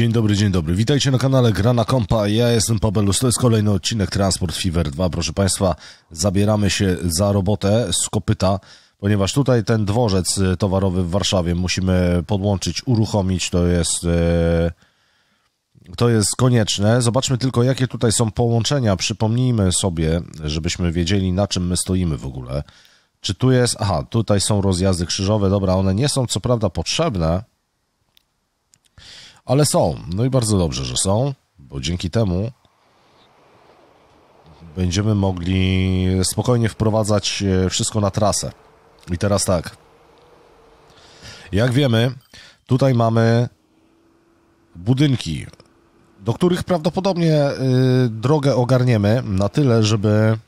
Dzień dobry, dzień dobry. Witajcie na kanale Grana Kompa. Ja jestem Pabelus. To jest kolejny odcinek Transport Fever 2. Proszę Państwa, zabieramy się za robotę z kopyta, ponieważ tutaj ten dworzec e, towarowy w Warszawie musimy podłączyć, uruchomić. To jest. E, to jest konieczne. Zobaczmy tylko, jakie tutaj są połączenia. Przypomnijmy sobie, żebyśmy wiedzieli, na czym my stoimy w ogóle. Czy tu jest. Aha, tutaj są rozjazdy krzyżowe. Dobra, one nie są co prawda potrzebne ale są. No i bardzo dobrze, że są, bo dzięki temu będziemy mogli spokojnie wprowadzać e, wszystko na trasę. I teraz tak. Jak wiemy, tutaj mamy budynki, do których prawdopodobnie e, drogę ogarniemy na tyle, żeby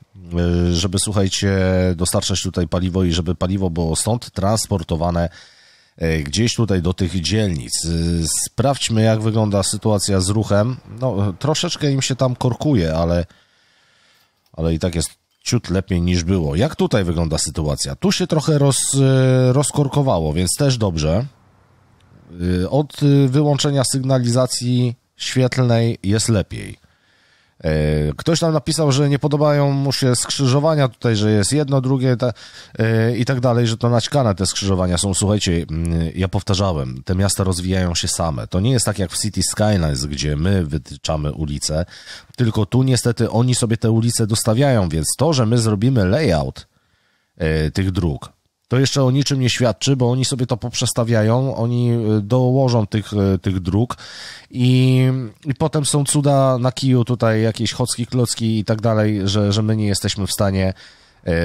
e, żeby słuchajcie dostarczać tutaj paliwo i żeby paliwo było stąd transportowane E, gdzieś tutaj do tych dzielnic. E, sprawdźmy, jak wygląda sytuacja z ruchem. No, troszeczkę im się tam korkuje, ale, ale i tak jest ciut lepiej niż było. Jak tutaj wygląda sytuacja? Tu się trochę roz, e, rozkorkowało, więc też dobrze. Od wyłączenia sygnalizacji świetlnej jest lepiej. E, ktoś tam napisał, że nie podobają mu się skrzyżowania tutaj, że jest jedno, drugie ta, e, i tak dalej, że to naćkane te skrzyżowania są. Słuchajcie, mm, ja powtarzałem, te miasta rozwijają się same. To nie jest tak jak w City Skylines, gdzie my wytyczamy ulice, tylko tu niestety oni sobie te ulice dostawiają, więc to, że my zrobimy layout e, tych dróg, to jeszcze o niczym nie świadczy, bo oni sobie to poprzestawiają, oni y, dołożą tych, y, tych dróg i, i potem są cuda na kiju tutaj, jakieś chocki, klocki i tak dalej, że, że my nie jesteśmy w stanie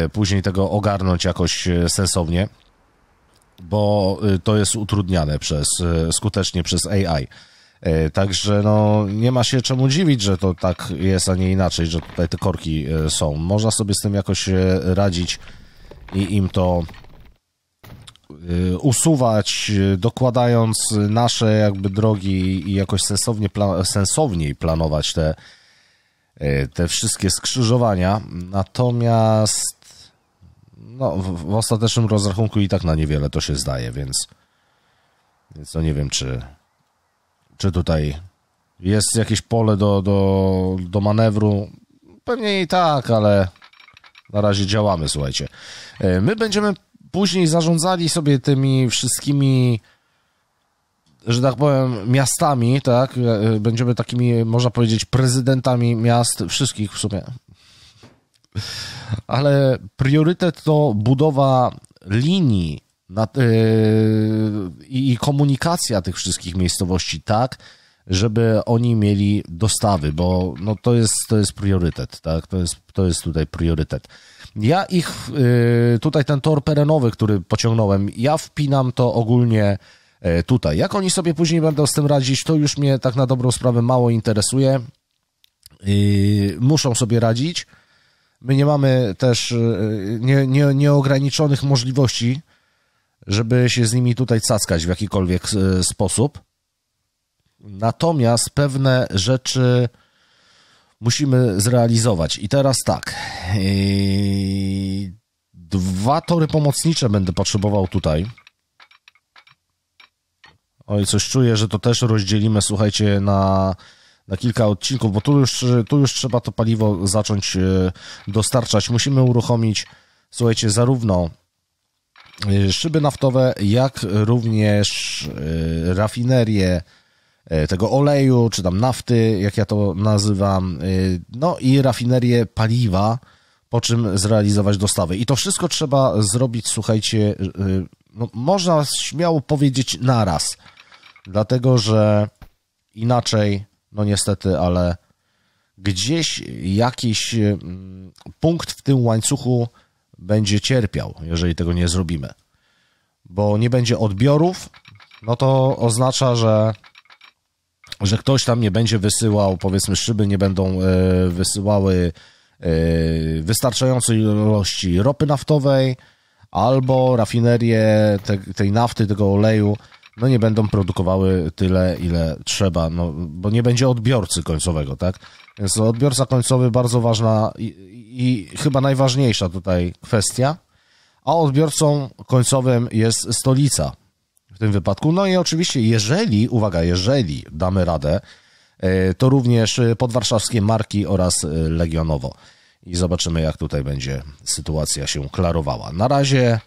y, później tego ogarnąć jakoś sensownie, bo to jest utrudniane przez, skutecznie przez AI. Także no, nie ma się czemu dziwić, że to tak jest, a nie inaczej, że tutaj te korki są. Można sobie z tym jakoś radzić i im to Y, usuwać, y, dokładając nasze jakby drogi i jakoś sensownie pla sensowniej planować te, y, te wszystkie skrzyżowania. Natomiast no, w, w, ostatecznym rozrachunku i tak na niewiele to się zdaje, więc, więc no nie wiem, czy, czy tutaj jest jakieś pole do, do, do manewru. Pewnie i tak, ale na razie działamy, słuchajcie. My będziemy później zarządzali sobie tymi wszystkimi, że tak powiem, miastami, tak? E, e, będziemy takimi, można powiedzieć, prezydentami miast, wszystkich w sumie. Ale priorytet to budowa linii na, yy, i komunikacja tych wszystkich miejscowości tak, żeby oni mieli dostawy, bo no, to, jest, to jest priorytet, tak? To jest, to jest tutaj priorytet. Ja ich, y, tutaj ten tor perenowy, który pociągnąłem, ja wpinam to ogólnie y, tutaj. Jak oni sobie później będą z tym radzić, to już mnie tak na dobrą sprawę mało interesuje. Y, muszą sobie radzić. My nie mamy też nie, nie, nieograniczonych możliwości, żeby się z nimi tutaj cackać w jakikolwiek sposób. Natomiast pewne rzeczy musimy zrealizować. I teraz tak. Yy, dwa tory pomocnicze będę potrzebował tutaj. Oj, coś czuję, że to też rozdzielimy, słuchajcie, na, na kilka odcinków, bo tu już, tu już trzeba to paliwo zacząć yy, dostarczać. Musimy uruchomić, słuchajcie, zarówno yy, szyby naftowe, jak również rafinerie E, tego oleju, czy tam nafty, jak ja to nazywam, e, no i rafinerię paliwa, po czym zrealizować dostawy. I to wszystko trzeba zrobić, słuchajcie, e, no, można śmiało powiedzieć naraz, dlatego że inaczej, no niestety, ale gdzieś jakiś punkt w tym łańcuchu będzie cierpiał, jeżeli tego nie zrobimy. Bo nie będzie odbiorów, no to oznacza, że że ktoś tam nie będzie wysyłał, powiedzmy, szyby nie będą e, wysyłały e, wystarczającej ilości ropy naftowej, albo rafinerie te, tej nafty, tego oleju, no nie będą produkowały tyle, ile trzeba, no, bo nie będzie odbiorcy końcowego, tak? Więc odbiorca końcowy bardzo ważna i, i chyba najważniejsza tutaj kwestia, a odbiorcą końcowym jest stolica, w tym wypadku. No i oczywiście, jeżeli, uwaga, jeżeli damy radę, e, to również e, podwarszawskie marki oraz e, Legionowo. I zobaczymy, jak tutaj będzie sytuacja się klarowała. Na razie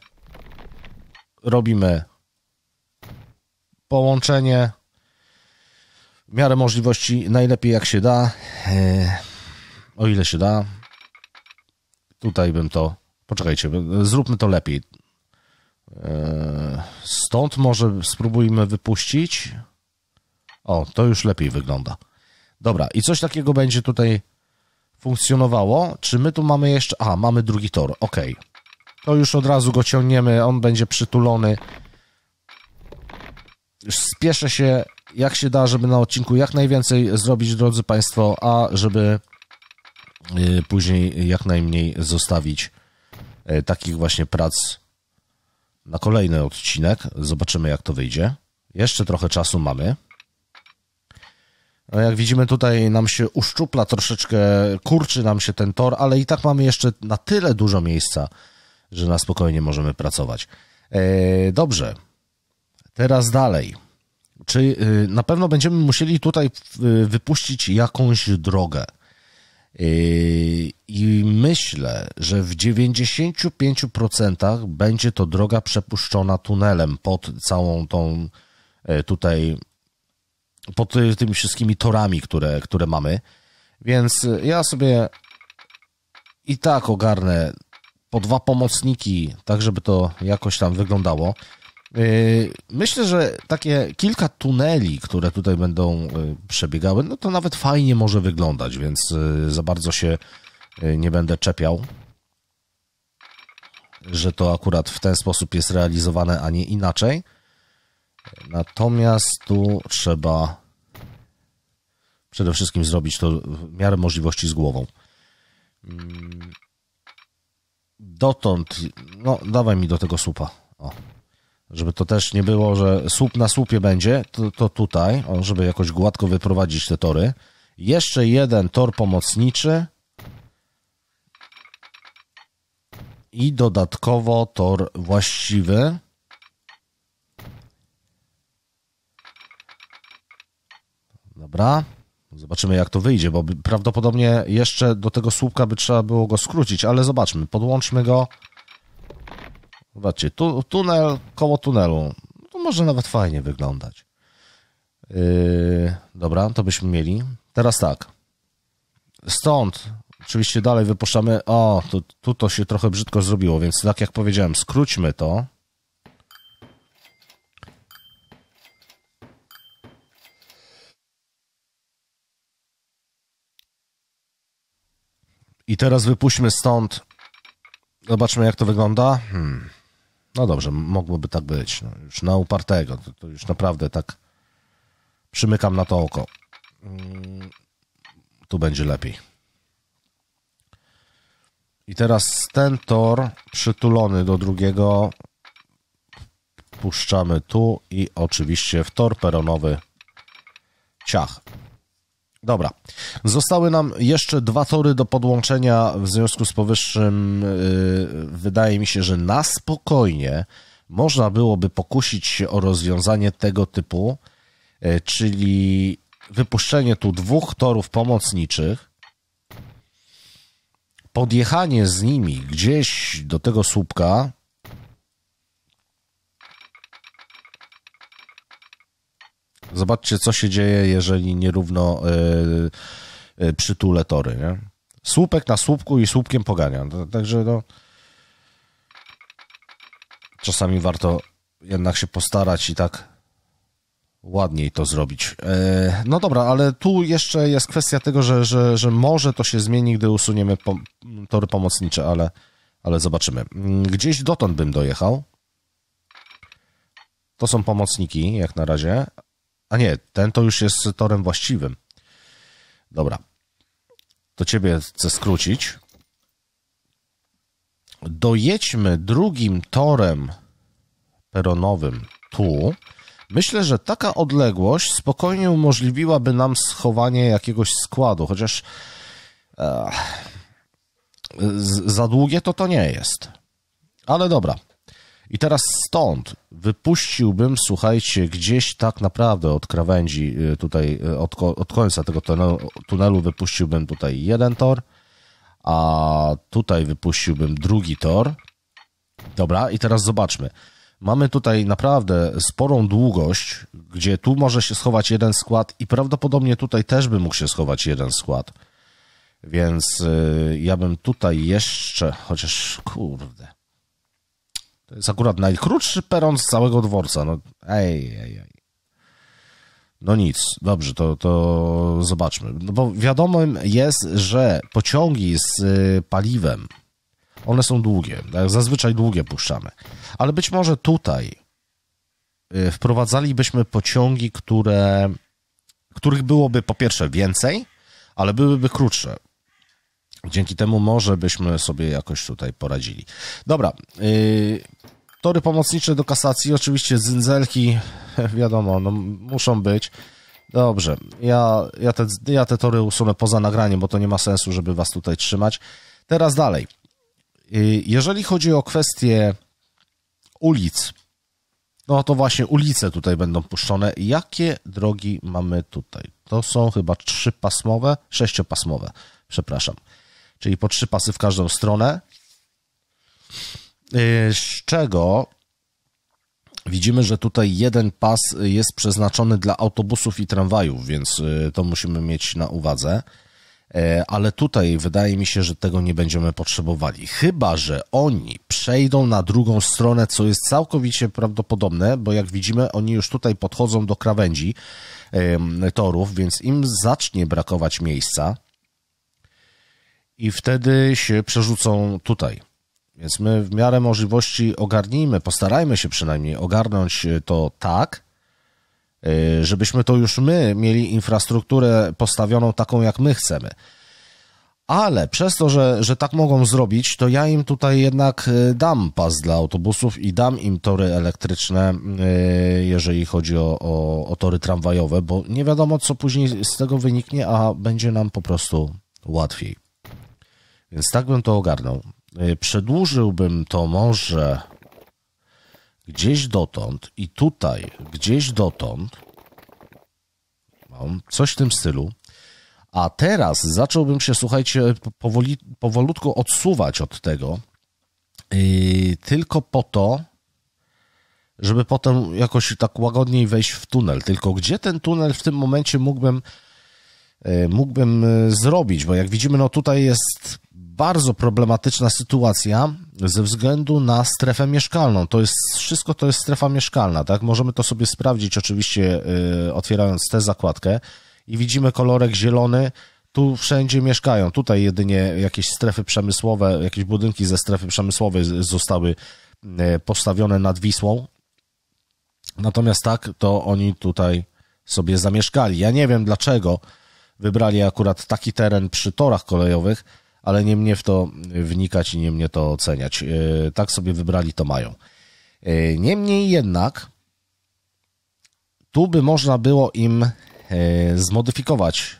robimy połączenie w miarę możliwości, najlepiej jak się da, o ile się da. Tutaj bym to. Poczekajcie, zróbmy to lepiej. E, stąd może spróbujmy wypuścić. O, to już lepiej wygląda. Dobra, i coś takiego będzie tutaj funkcjonowało. Czy my tu mamy jeszcze... A, mamy drugi tor, ok. To już od razu go ciągniemy, on będzie przytulony. Już spieszę się, jak się da, żeby na odcinku jak najwięcej zrobić, drodzy Państwo, a żeby y, później jak najmniej zostawić y, takich właśnie prac na kolejny odcinek. Zobaczymy, jak to wyjdzie. Jeszcze trochę czasu mamy. No, jak widzimy, tutaj nam się uszczupla troszeczkę, kurczy nam się ten tor, ale i tak mamy jeszcze na tyle dużo miejsca, że na spokojnie możemy pracować. Eee, dobrze, teraz dalej. Czy yy, na pewno będziemy musieli tutaj y, wypuścić jakąś drogę? Yy, I myślę, że w 95% będzie to droga przepuszczona tunelem pod całą tą e, tutaj, pod e, tymi wszystkimi torami, które, które mamy. Więc e, ja sobie i tak ogarnę po dwa pomocniki, tak żeby to jakoś tam wyglądało. Yy, myślę, że takie kilka tuneli, które tutaj będą yy, przebiegały, no to nawet fajnie może wyglądać, więc yy, za bardzo się nie będę czepiał, że to akurat w ten sposób jest realizowane, a nie inaczej. Natomiast tu trzeba przede wszystkim zrobić to w miarę możliwości z głową. Mm, dotąd, no dawaj mi do tego słupa. O, żeby to też nie było, że słup na słupie będzie, to, to tutaj, o, żeby jakoś gładko wyprowadzić te tory. Jeszcze jeden tor pomocniczy i dodatkowo tor właściwy. Dobra. Zobaczymy, jak to wyjdzie, bo prawdopodobnie jeszcze do tego słupka by trzeba było go skrócić, ale zobaczmy. Podłączmy go Zobaczcie, tu, tunel koło tunelu. To może nawet fajnie wyglądać. Yy, dobra, to byśmy mieli. Teraz tak. Stąd oczywiście dalej wypuszczamy. O, tu, tu to się trochę brzydko zrobiło, więc tak jak powiedziałem, skróćmy to. I teraz wypuśćmy stąd. Zobaczmy, jak to wygląda. Hmm. No dobrze, mogłoby tak być. No, już na upartego, to, to, już naprawdę tak przymykam na to oko. Mm, tu będzie lepiej. I teraz ten tor przytulony do drugiego puszczamy tu i oczywiście w tor peronowy ciach. Dobra. Zostały nam jeszcze dwa tory do podłączenia. W związku z powyższym, yy, wydaje mi się, że na spokojnie można byłoby pokusić się o rozwiązanie tego typu, yy, czyli wypuszczenie tu dwóch torów pomocniczych, podjechanie z nimi gdzieś do tego słupka, Zobaczcie, co się dzieje, jeżeli nierówno yy, yy, przytulę tory, nie? Słupek na słupku i słupkiem pogania. No, także no... Czasami warto jednak się postarać i tak ładniej to zrobić. E, no dobra, ale tu jeszcze jest kwestia tego, że, że, że może to się zmieni, gdy usuniemy tory pomocnicze, ale, ale zobaczymy. Mm, gdzieś dotąd bym dojechał. To są pomocniki, jak na razie, a nie, ten to już jest torem właściwym. Dobra. To ciebie chcę skrócić. Dojedźmy drugim torem peronowym tu. Myślę, że taka odległość spokojnie umożliwiłaby nam schowanie jakiegoś składu, chociaż e, za długie to to nie jest. Ale dobra, i teraz stąd wypuściłbym, słuchajcie, gdzieś tak naprawdę od krawędzi y, tutaj, y, od, od końca tego tunelu, tunelu wypuściłbym tutaj jeden tor, a tutaj wypuściłbym drugi tor. Dobra, i teraz zobaczmy. Mamy tutaj naprawdę sporą długość, gdzie tu może się schować jeden skład i prawdopodobnie tutaj też by mógł się schować jeden skład. Więc y, ja bym tutaj jeszcze, chociaż kurde to jest akurat najkrótszy peron z całego dworca. No, ej, ej, ej. No nic, dobrze, to, to zobaczmy. No bo wiadomym jest, że pociągi z y, paliwem, one są długie, tak? zazwyczaj długie puszczamy. Ale być może tutaj y, wprowadzalibyśmy pociągi, które, których byłoby po pierwsze więcej, ale byłyby krótsze. Dzięki temu może byśmy sobie jakoś tutaj poradzili. Dobra, yy, tory pomocnicze do kasacji, oczywiście zynzelki, wiadomo, no, muszą być. Dobrze, ja, ja, te, ja te tory usunę poza nagraniem, bo to nie ma sensu, żeby was tutaj trzymać. Teraz dalej. Yy, jeżeli chodzi o kwestię ulic, no to właśnie ulice tutaj będą puszczone. Jakie drogi mamy tutaj? To są chyba trzypasmowe, sześciopasmowe, przepraszam czyli po trzy pasy w każdą stronę, y, z czego widzimy, że tutaj jeden pas jest przeznaczony dla autobusów i tramwajów, więc y, to musimy mieć na uwadze. Y, ale tutaj wydaje mi się, że tego nie będziemy potrzebowali. Chyba, że oni przejdą na drugą stronę, co jest całkowicie prawdopodobne, bo jak widzimy, oni już tutaj podchodzą do krawędzi torów, więc im zacznie brakować miejsca i wtedy się przerzucą tutaj. Więc my w miarę możliwości ogarnijmy, postarajmy się przynajmniej ogarnąć to tak, y, żebyśmy to już my mieli infrastrukturę postawioną taką, jak my chcemy. Ale przez to, że, że tak mogą zrobić, to ja im tutaj jednak y, dam pas dla autobusów i dam im tory elektryczne, y, jeżeli chodzi o, o, o tory tramwajowe, bo nie wiadomo, co później z tego wyniknie, a będzie nam po prostu łatwiej. Więc tak bym to ogarnął. E, przedłużyłbym to może gdzieś dotąd i tutaj gdzieś dotąd. Mam coś w tym stylu. A teraz zacząłbym się, słuchajcie, powoli, powolutku odsuwać od tego, yy, tylko po to, żeby potem jakoś tak łagodniej wejść w tunel. Tylko gdzie ten tunel w tym momencie mógłbym E, mógłbym e, zrobić, bo jak widzimy, no tutaj jest bardzo problematyczna sytuacja ze względu na strefę mieszkalną. To jest wszystko to jest strefa mieszkalna, tak? Możemy to sobie sprawdzić oczywiście e, otwierając tę zakładkę i widzimy kolorek zielony. Tu wszędzie mieszkają. Tutaj jedynie jakieś strefy przemysłowe, jakieś budynki ze strefy przemysłowej zostały postawione nad Wisłą. Natomiast tak, to oni tutaj sobie zamieszkali. Ja nie wiem dlaczego wybrali akurat taki teren przy torach kolejowych, ale nie mnie w to wnikać i nie mnie to oceniać. E, tak sobie wybrali, to mają. E, niemniej jednak, tu by można było im e, zmodyfikować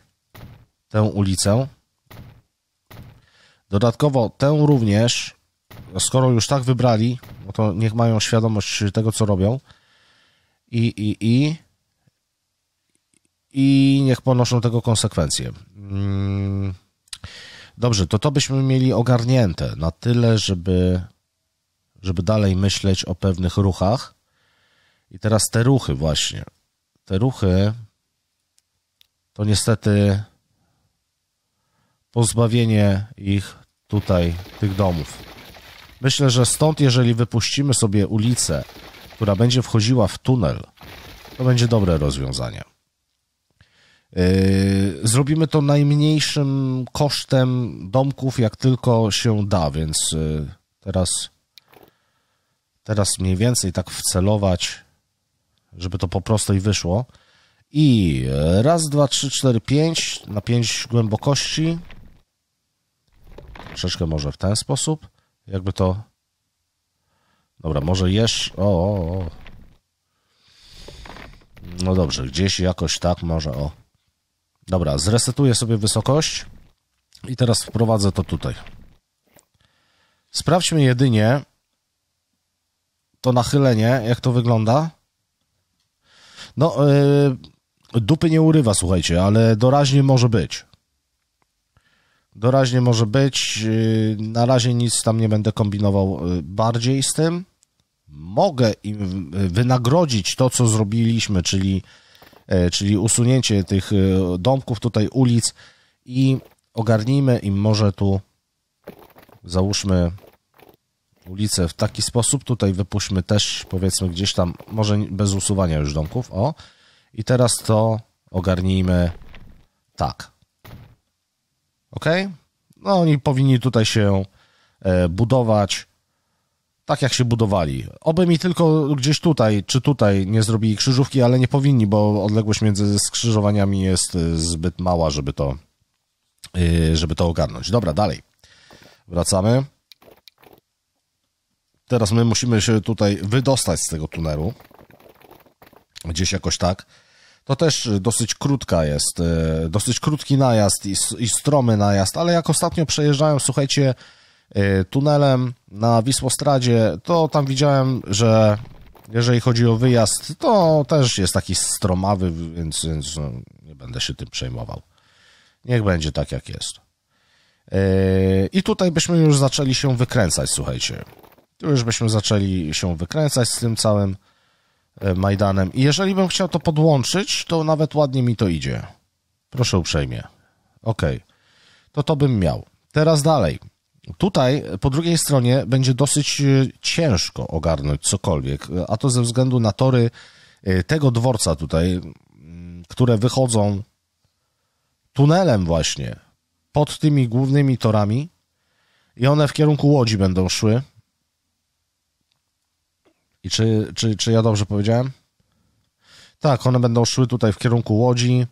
tę ulicę. Dodatkowo tę również, no skoro już tak wybrali, no to niech mają świadomość tego, co robią. I, i, i i niech ponoszą tego konsekwencje. Mm. Dobrze, to to byśmy mieli ogarnięte na tyle, żeby, żeby dalej myśleć o pewnych ruchach. I teraz te ruchy, właśnie. Te ruchy to niestety pozbawienie ich tutaj, tych domów. Myślę, że stąd, jeżeli wypuścimy sobie ulicę, która będzie wchodziła w tunel, to będzie dobre rozwiązanie. Yy, zrobimy to najmniejszym kosztem domków, jak tylko się da, więc yy, teraz, teraz mniej więcej tak wcelować, żeby to po prostu i wyszło. I yy, raz, dwa, trzy, cztery, pięć na pięć głębokości. Troszeczkę może w ten sposób. Jakby to... Dobra, może jeszcze... O, o, o. No dobrze, gdzieś jakoś tak może, o. Dobra, zresetuję sobie wysokość i teraz wprowadzę to tutaj. Sprawdźmy jedynie to nachylenie, jak to wygląda. No, yy, dupy nie urywa, słuchajcie, ale doraźnie może być. Doraźnie może być. Yy, na razie nic tam nie będę kombinował y, bardziej z tym. Mogę im wynagrodzić to, co zrobiliśmy, czyli E, czyli usunięcie tych e, domków tutaj, ulic i ogarnijmy im może tu, załóżmy ulicę w taki sposób, tutaj wypuśćmy też powiedzmy gdzieś tam, może bez usuwania już domków, o. I teraz to ogarnijmy tak. Ok? No oni powinni tutaj się e, budować, tak jak się budowali. Oby mi tylko gdzieś tutaj, czy tutaj nie zrobili krzyżówki, ale nie powinni, bo odległość między skrzyżowaniami jest y, zbyt mała, żeby to, y, żeby to ogarnąć. Dobra, dalej. Wracamy. Teraz my musimy się tutaj wydostać z tego tunelu. Gdzieś jakoś tak. To też dosyć krótka jest, y, dosyć krótki najazd i, i stromy najazd, ale jak ostatnio przejeżdżałem, słuchajcie, Y, tunelem na Wisłostradzie, to tam widziałem, że jeżeli chodzi o wyjazd, to też jest taki stromawy, więc, więc no, nie będę się tym przejmował. Niech będzie tak, jak jest. Y, I tutaj byśmy już zaczęli się wykręcać, słuchajcie. Tu już byśmy zaczęli się wykręcać z tym całym y, Majdanem. I jeżeli bym chciał to podłączyć, to nawet ładnie mi to idzie. Proszę uprzejmie. Ok. To to bym miał. Teraz dalej. Tutaj po drugiej stronie będzie dosyć e, ciężko ogarnąć cokolwiek, a to ze względu na tory e, tego dworca tutaj, które wychodzą tunelem właśnie pod tymi głównymi torami i one w kierunku Łodzi będą szły. I czy, czy, czy ja dobrze powiedziałem? Tak, one będą szły tutaj w kierunku Łodzi.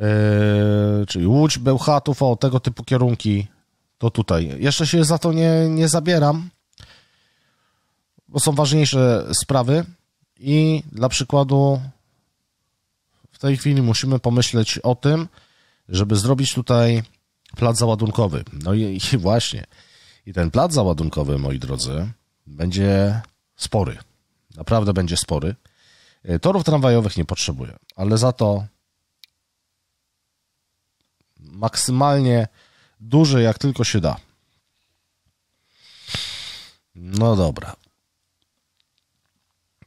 Yy, czyli Łódź, Bełchatów, o tego typu kierunki, to tutaj. Jeszcze się za to nie, nie zabieram, bo są ważniejsze sprawy i dla przykładu w tej chwili musimy pomyśleć o tym, żeby zrobić tutaj plac załadunkowy. No i, i właśnie. I ten plac załadunkowy, moi drodzy, będzie spory. Naprawdę będzie spory. Yy, torów tramwajowych nie potrzebuję, ale za to maksymalnie duży, jak tylko się da. No dobra.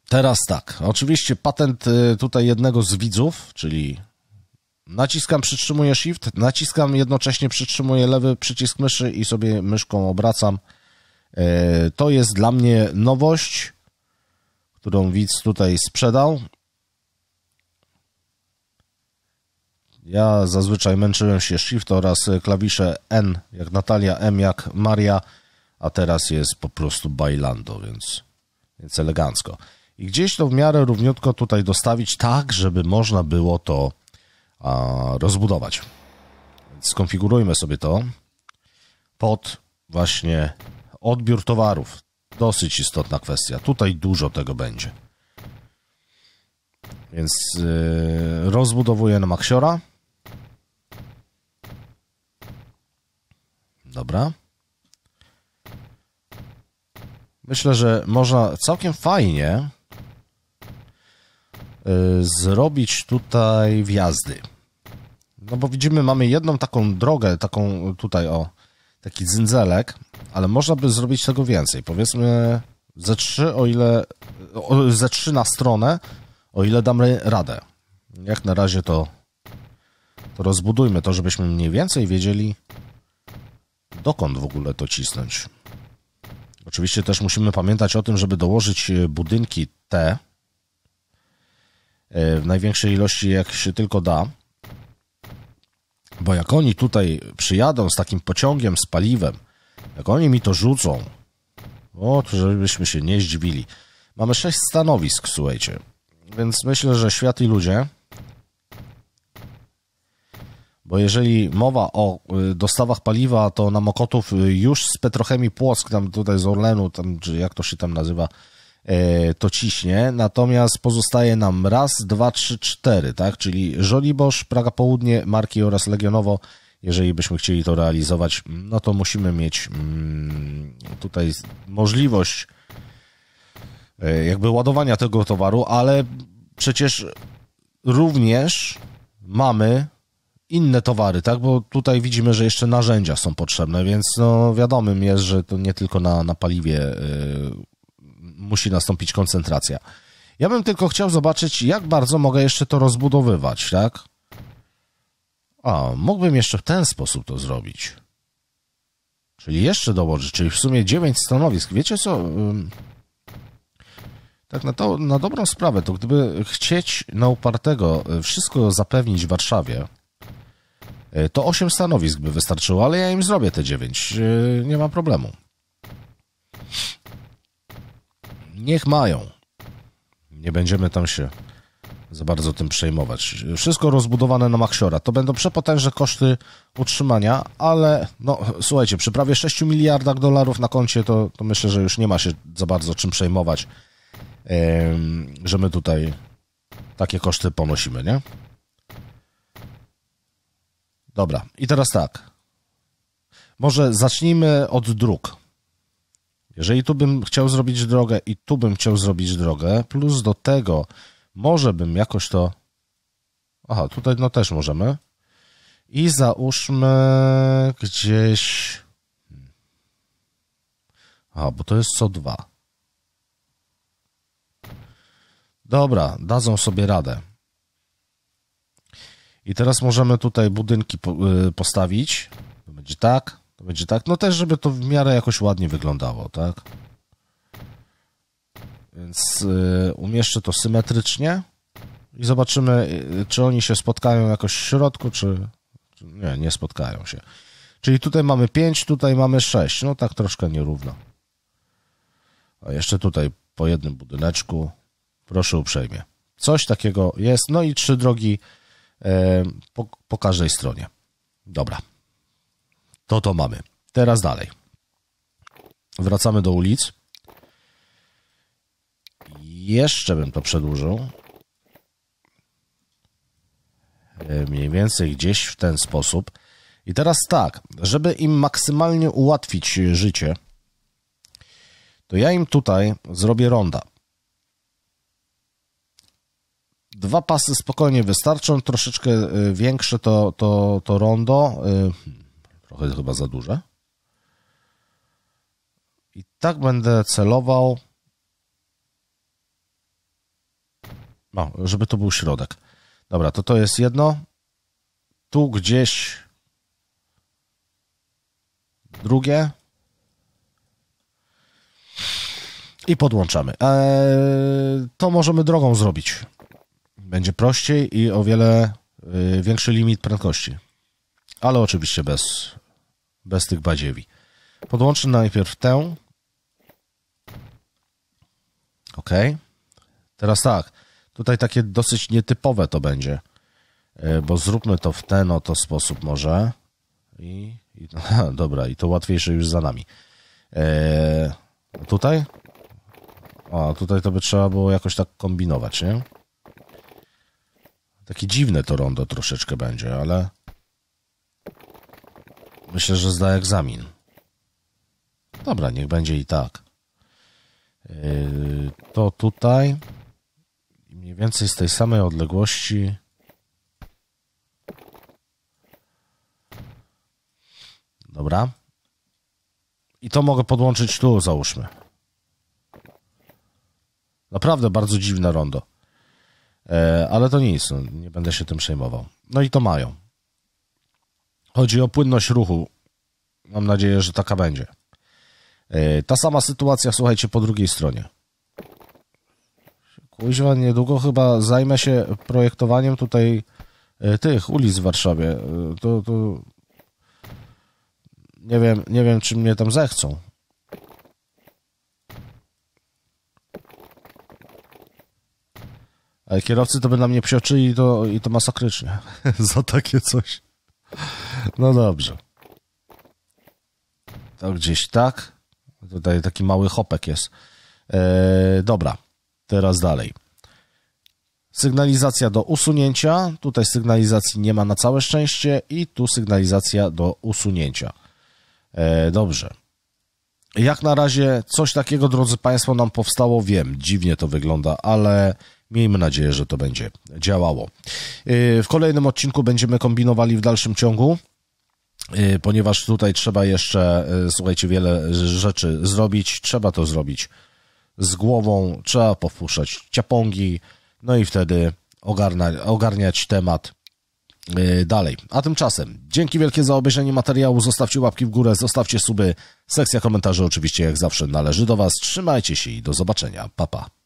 Teraz tak. Oczywiście patent y, tutaj jednego z widzów, czyli naciskam, przytrzymuję Shift, naciskam, jednocześnie przytrzymuję lewy przycisk myszy i sobie myszką obracam. Y, to jest dla mnie nowość, którą widz tutaj sprzedał. Ja zazwyczaj męczyłem się Shift oraz klawisze N jak Natalia, M jak Maria, a teraz jest po prostu bailando, więc, więc elegancko. I gdzieś to w miarę równiutko tutaj dostawić tak, żeby można było to a, rozbudować. Więc skonfigurujmy sobie to pod właśnie odbiór towarów. Dosyć istotna kwestia. Tutaj dużo tego będzie. Więc yy, rozbudowuję na Maxiora. Dobra. Myślę, że można całkiem fajnie y, zrobić tutaj wjazdy. No bo widzimy, mamy jedną taką drogę, taką y, tutaj o, taki dzynzelek, ale można by zrobić tego więcej. Powiedzmy ze trzy, o ile, o, ze trzy na stronę, o ile dam radę. Jak na razie to, to rozbudujmy to, żebyśmy mniej więcej wiedzieli, dokąd w ogóle to cisnąć. Oczywiście też musimy pamiętać o tym, żeby dołożyć e, budynki te w największej ilości, jak się tylko da. Bo jak oni tutaj przyjadą z takim pociągiem, z paliwem, jak oni mi to rzucą, o, to żebyśmy się nie zdziwili. Mamy sześć stanowisk, słuchajcie. Więc myślę, że świat i ludzie bo jeżeli mowa o y, dostawach paliwa, to na Mokotów y, już z Petrochemii Płock, tam tutaj z Orlenu, tam, czy jak to się tam nazywa, e, to ciśnie, natomiast pozostaje nam raz, dwa, trzy, cztery, tak, czyli Żoliborz, Praga Południe, Marki oraz Legionowo, jeżeli byśmy chcieli to realizować, mm, no to musimy mieć mm, tutaj możliwość e, jakby ładowania tego towaru, ale przecież również mamy inne towary, tak? Bo tutaj widzimy, że jeszcze narzędzia są potrzebne, więc no wiadomym jest, że to nie tylko na, na paliwie y, musi nastąpić koncentracja. Ja bym tylko chciał zobaczyć, jak bardzo mogę jeszcze to rozbudowywać, tak? A, mógłbym jeszcze w ten sposób to zrobić. Czyli jeszcze dołożyć, czyli w sumie 9 stanowisk. Wiecie co? Tak na, to, na dobrą sprawę, to gdyby chcieć na upartego y, wszystko zapewnić w Warszawie, E, to 8 stanowisk by wystarczyło, ale ja im zrobię te 9. E, nie ma problemu. Niech mają. Nie będziemy tam się za bardzo tym przejmować. Wszystko rozbudowane na maksiora. To będą przepotężne koszty utrzymania, ale no słuchajcie, przy prawie 6 miliardach dolarów na koncie to, to myślę, że już nie ma się za bardzo czym przejmować, że my tutaj takie koszty ponosimy, nie? Dobra, i teraz tak. Może zacznijmy od dróg. Jeżeli tu bym chciał zrobić drogę i tu bym chciał zrobić drogę, plus do tego może bym jakoś to... Aha, tutaj no też możemy. I załóżmy gdzieś... A, bo to jest co dwa. Dobra, dadzą sobie radę. I teraz możemy tutaj budynki y, postawić. To będzie tak, to będzie tak. No też, żeby to w miarę jakoś ładnie wyglądało, tak? Więc y, umieszczę to symetrycznie i zobaczymy, y, czy oni się spotkają jakoś w środku, czy... Nie, nie spotkają się. Czyli tutaj mamy 5, tutaj mamy 6. No tak troszkę nierówno. A jeszcze tutaj po jednym budyneczku. Proszę uprzejmie. Coś takiego jest. No i trzy drogi po, po każdej stronie. Dobra. To to mamy. Teraz dalej. Wracamy do ulic. Jeszcze bym to przedłużył. Mniej więcej gdzieś w ten sposób. I teraz tak, żeby im maksymalnie ułatwić życie, to ja im tutaj zrobię ronda. Dwa pasy spokojnie wystarczą, troszeczkę y, większe to, to, to rondo, y, trochę chyba za duże. I tak będę celował, no, żeby to był środek. Dobra, to to jest jedno. Tu gdzieś drugie. I podłączamy. Eee, to możemy drogą zrobić. Będzie prościej i o wiele y, większy limit prędkości. Ale oczywiście bez, bez tych badziewi. Podłączę najpierw tę. Ok. Teraz tak. Tutaj takie dosyć nietypowe to będzie. Y, bo zróbmy to w ten oto sposób może. I, i aha, dobra, i to łatwiejsze już za nami. Y, tutaj? A tutaj to by trzeba było jakoś tak kombinować, nie? Takie dziwne to rondo troszeczkę będzie, ale myślę, że zda egzamin. Dobra, niech będzie i tak. Yy, to tutaj mniej więcej z tej samej odległości Dobra. I to mogę podłączyć tu, załóżmy. Naprawdę bardzo dziwne rondo. E, ale to nic, no, nie będę się tym przejmował. No i to mają. Chodzi o płynność ruchu. Mam nadzieję, że taka będzie. E, ta sama sytuacja, słuchajcie, po drugiej stronie. Kuźwa, niedługo chyba zajmę się projektowaniem tutaj e, tych ulic w Warszawie. To, to... Nie, wiem, nie wiem, czy mnie tam zechcą, Ale Kierowcy to by na mnie psioczyli i to, i to masakrycznie za takie coś. No dobrze. To gdzieś tak. Tutaj taki mały hopek jest. Eee, dobra, teraz dalej. Sygnalizacja do usunięcia. Tutaj sygnalizacji nie ma na całe szczęście i tu sygnalizacja do usunięcia. Eee, dobrze. Jak na razie coś takiego, drodzy Państwo, nam powstało. Wiem, dziwnie to wygląda, ale Miejmy nadzieję, że to będzie działało. Y, w kolejnym odcinku będziemy kombinowali w dalszym ciągu y, ponieważ tutaj trzeba jeszcze, y, słuchajcie, wiele rzeczy zrobić. Trzeba to zrobić z głową, trzeba powpuszczać ciapongi, no i wtedy ogarniać, ogarniać temat dalej. A tymczasem, dzięki wielkie za obejrzenie materiału, zostawcie łapki w górę, zostawcie suby, sekcja komentarzy oczywiście jak zawsze należy do Was. Trzymajcie się i do zobaczenia, papa. Pa.